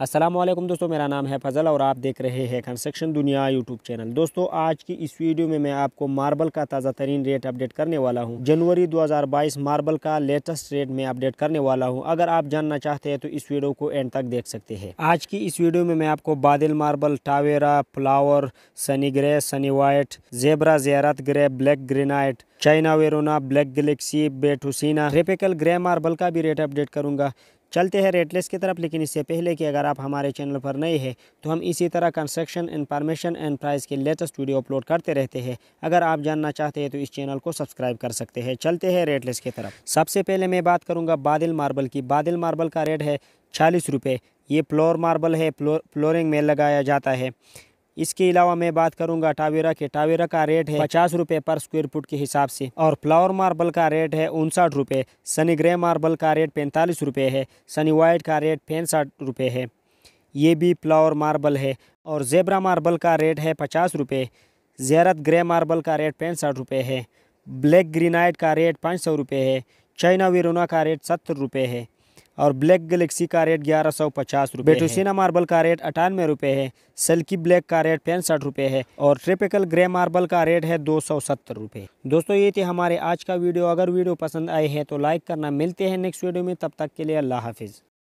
अस्सलाम वालेकुम दोस्तों मेरा नाम है फजल और आप देख रहे हैं कंस्ट्रक्शन दुनिया यूट्यूब चैनल दोस्तों आज की इस वीडियो में मैं आपको मार्बल का ताज़ा तरीन रेट अपडेट करने वाला हूँ जनवरी 2022 मार्बल का लेटेस्ट रेट में अपडेट करने वाला हूँ अगर आप जानना चाहते हैं तो इस वीडियो को एंड तक देख सकते हैं आज की इस वीडियो में मैं आपको Badal marble Tavera flower sunny grey sunny white zebra जैरत grey black granite China Verona black galaxy बेट हुसीना रेपेकल ग्रे मार्बल का भी रेट अपडेट करूँगा चलते हैं रेटलेस की तरफ लेकिन इससे पहले कि अगर आप हमारे चैनल पर नए हैं तो हम इसी तरह कंस्ट्रक्शन इन्फॉर्मेशन एंड प्राइस के लेटेस्ट वीडियो अपलोड करते रहते हैं अगर आप जानना चाहते हैं तो इस चैनल को सब्सक्राइब कर सकते हैं चलते हैं रेटलेस की तरफ सबसे पहले मैं बात करूंगा बादल मार्बल की बादल मार्बल का रेट है चालीस रुपये ये फ्लोर मार्बल है फ्लोरिंग में लगाया जाता है इसके अलावा मैं बात करूंगा टावेरा के टावेरा का रेट है पचास रुपये पर स्क्वायर फुट के हिसाब से और फ्लावर मार्बल का रेट है उनसठ रुपये सनी ग्रे मार्बल का रेट पैंतालीस रुपये है सनी वाइट का रेट पैंसठ रुपये है ये भी फ्लावर मार्बल है और जेबरा मार्बल का रेट है पचास रुपये जैरत ग्रे मार्बल का रेट पैंसठ रुपये है ब्लैक ग्रीनाइट का रेट पाँच सौ रुपये है चाइना वेरोना का रेट सत्तर रुपये है और ब्लैक गलेक्सी का रेट ग्यारह सौ पचास रुपये बेटोसिना मार्बल का रेट अठानवे रुपये है सल्की ब्लैक का रेट पैंसठ रुपये है और ट्रिपिकल ग्रे मार्बल का रेट है दो सौ सत्तर रुपये दोस्तों ये थे हमारे आज का वीडियो अगर वीडियो पसंद आए हैं तो लाइक करना मिलते हैं नेक्स्ट वीडियो में तब तक के लिए अल्लाह हाफिज़